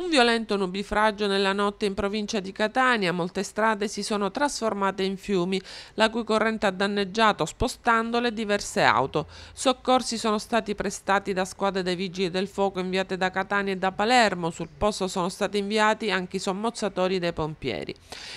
Un violento nubifragio nella notte in provincia di Catania, molte strade si sono trasformate in fiumi, la cui corrente ha danneggiato, spostandole, diverse auto. Soccorsi sono stati prestati da squadre dei vigili del fuoco inviate da Catania e da Palermo, sul posto sono stati inviati anche i sommozzatori dei pompieri.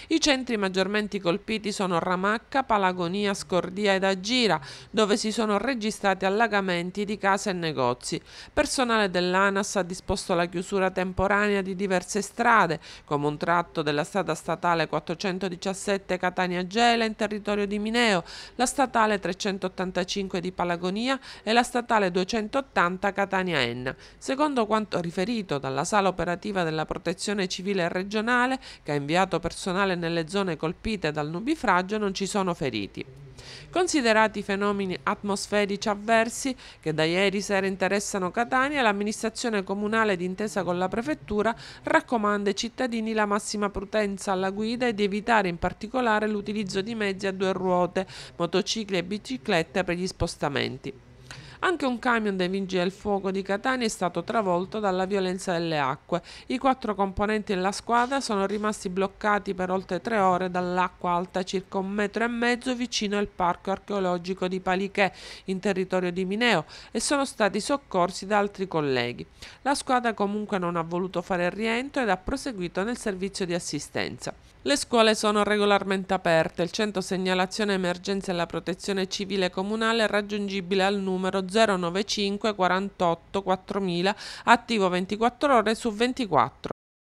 I centri maggiormente colpiti sono Ramacca, Palagonia, Scordia ed Agira, dove si sono registrati allagamenti di case e negozi. Personale dell'ANAS ha disposto la chiusura temporanea Catania di diverse strade, come un tratto della strada statale 417 Catania-Gela in territorio di Mineo, la statale 385 di Palagonia e la statale 280 Catania-Enna. Secondo quanto riferito dalla sala operativa della Protezione Civile regionale, che ha inviato personale nelle zone colpite dal nubifragio, non ci sono feriti. Considerati i fenomeni atmosferici avversi che da ieri sera interessano Catania, l'amministrazione comunale d'intesa con la prefettura raccomanda ai cittadini la massima prudenza alla guida ed evitare in particolare l'utilizzo di mezzi a due ruote, motocicli e biciclette per gli spostamenti. Anche un camion dei vigili del fuoco di Catania è stato travolto dalla violenza delle acque. I quattro componenti della squadra sono rimasti bloccati per oltre tre ore dall'acqua alta circa un metro e mezzo vicino al parco archeologico di Palichè, in territorio di Mineo, e sono stati soccorsi da altri colleghi. La squadra comunque non ha voluto fare rientro ed ha proseguito nel servizio di assistenza. Le scuole sono regolarmente aperte, il centro segnalazione emergenza e la protezione civile comunale è raggiungibile al numero 095 48 4000 attivo 24 ore su 24.